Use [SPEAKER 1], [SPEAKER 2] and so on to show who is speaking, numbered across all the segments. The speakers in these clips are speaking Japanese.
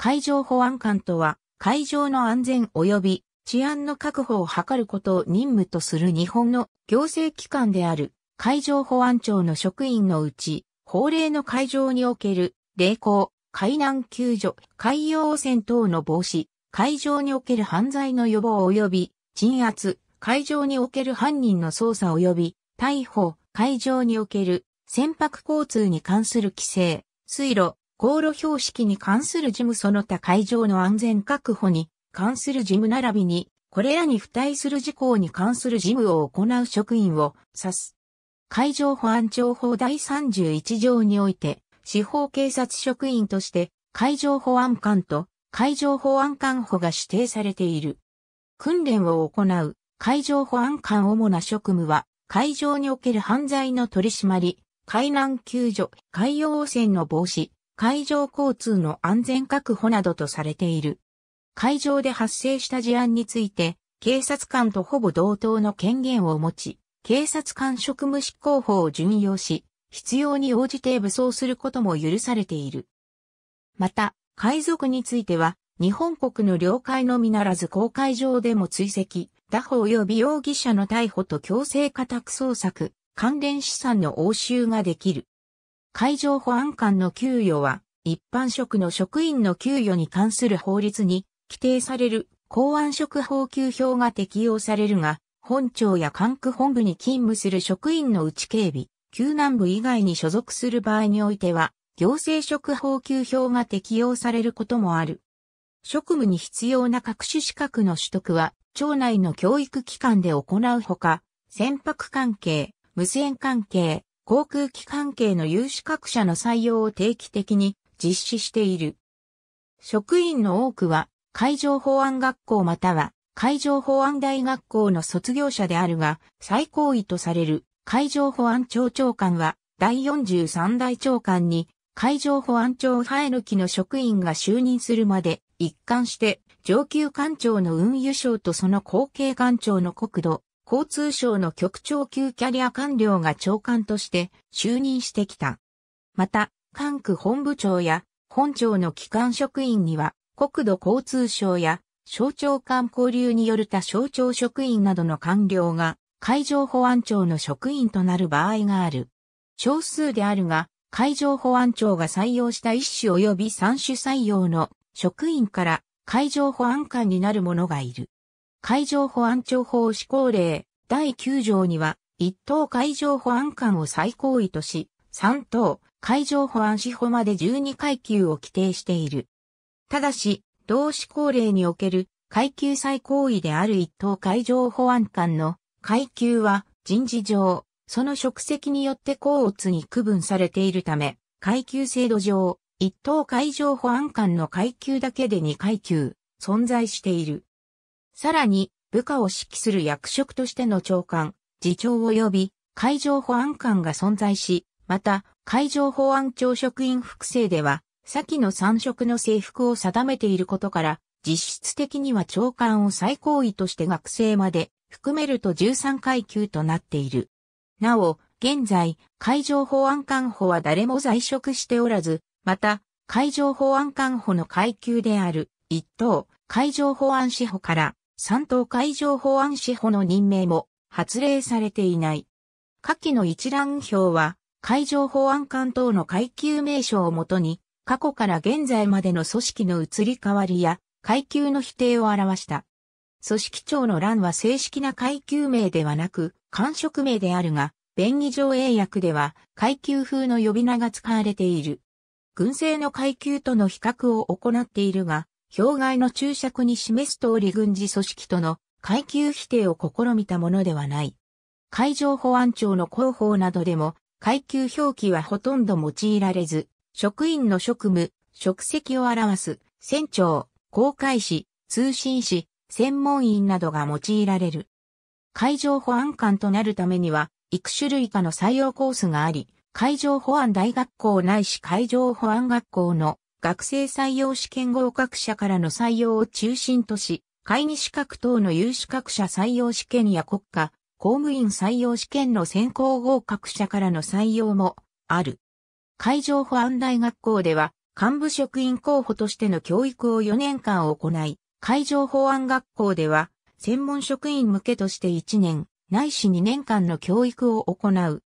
[SPEAKER 1] 海上保安官とは、海上の安全及び治安の確保を図ることを任務とする日本の行政機関である海上保安庁の職員のうち、法令の海上における、霊行、海難救助、海洋汚染等の防止、海上における犯罪の予防及び鎮圧、海上における犯人の捜査及び逮捕、海上における船舶交通に関する規制、水路、航路標識に関する事務その他会場の安全確保に関する事務並びに、これらに付帯する事項に関する事務を行う職員を指す。海上保安庁法第31条において、司法警察職員として海上保安官と海上保安官補が指定されている。訓練を行う海上保安官主な職務は、海上における犯罪の取り締まり、海難救助、海洋汚染の防止、海上交通の安全確保などとされている。海上で発生した事案について、警察官とほぼ同等の権限を持ち、警察官職務執行法を準用し、必要に応じて武装することも許されている。また、海賊については、日本国の領海のみならず公海上でも追跡、打法及び容疑者の逮捕と強制家宅捜索、関連資産の押収ができる。海上保安官の給与は、一般職の職員の給与に関する法律に規定される公安職法給票が適用されるが、本庁や管区本部に勤務する職員のうち警備、救難部以外に所属する場合においては、行政職法給票が適用されることもある。職務に必要な各種資格の取得は、町内の教育機関で行うほか、船舶関係、無線関係、航空機関係の有資格者の採用を定期的に実施している。職員の多くは海上保安学校または海上保安大学校の卒業者であるが、最高位とされる海上保安庁長官は第43代長官に海上保安庁生えきの職員が就任するまで一貫して上級官庁の運輸省とその後継官庁の国土交通省の局長級キャリア官僚が長官として就任してきた。また、管区本部長や本庁の機関職員には、国土交通省や省庁間交流による他省庁職員などの官僚が海上保安庁の職員となる場合がある。少数であるが、海上保安庁が採用した一種及び三種採用の職員から海上保安官になる者がいる。海上保安庁法施行令第9条には、1等海上保安官を最高位とし、3等海上保安司法まで12階級を規定している。ただし、同志行令における階級最高位である1等海上保安官の階級は人事上、その職責によって高乙に区分されているため、階級制度上、1等海上保安官の階級だけで2階級存在している。さらに、部下を指揮する役職としての長官、次長及び海上保安官が存在し、また、海上保安庁職員複製では、先の三色の制服を定めていることから、実質的には長官を最高位として学生まで含めると13階級となっている。なお、現在、海上保安官補は誰も在職しておらず、また、海上保安官補の階級である一等海上保安司補から三島海上保安司法の任命も発令されていない。下記の一覧表は、海上保安官等の階級名称をもとに、過去から現在までの組織の移り変わりや、階級の否定を表した。組織長の欄は正式な階級名ではなく、官職名であるが、便宜上英訳では階級風の呼び名が使われている。軍政の階級との比較を行っているが、表外の注釈に示す通り軍事組織との階級否定を試みたものではない。海上保安庁の広報などでも階級表記はほとんど用いられず、職員の職務、職責を表す船長、航海士、通信士、専門員などが用いられる。海上保安官となるためには、幾種類かの採用コースがあり、海上保安大学校ないし海上保安学校の学生採用試験合格者からの採用を中心とし、会議資格等の有資格者採用試験や国家、公務員採用試験の選考合格者からの採用もある。海上保安大学校では幹部職員候補としての教育を4年間行い、海上保安学校では専門職員向けとして1年、ないし2年間の教育を行う。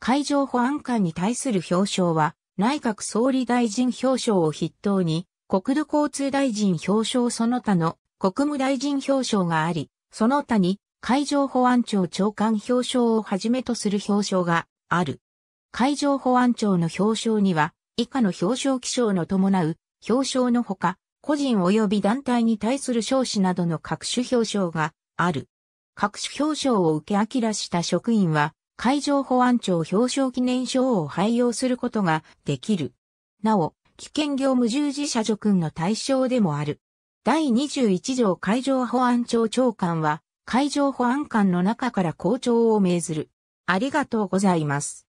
[SPEAKER 1] 海上保安官に対する表彰は内閣総理大臣表彰を筆頭に、国土交通大臣表彰その他の国務大臣表彰があり、その他に海上保安庁長官表彰をはじめとする表彰がある。海上保安庁の表彰には、以下の表彰記章の伴う表彰のほか、個人及び団体に対する賞子などの各種表彰がある。各種表彰を受け明らした職員は、海上保安庁表彰記念賞を廃用することができる。なお、危険業務従事者助訓の対象でもある。第21条海上保安庁長官は、海上保安官の中から校長を命ずる。ありがとうございます。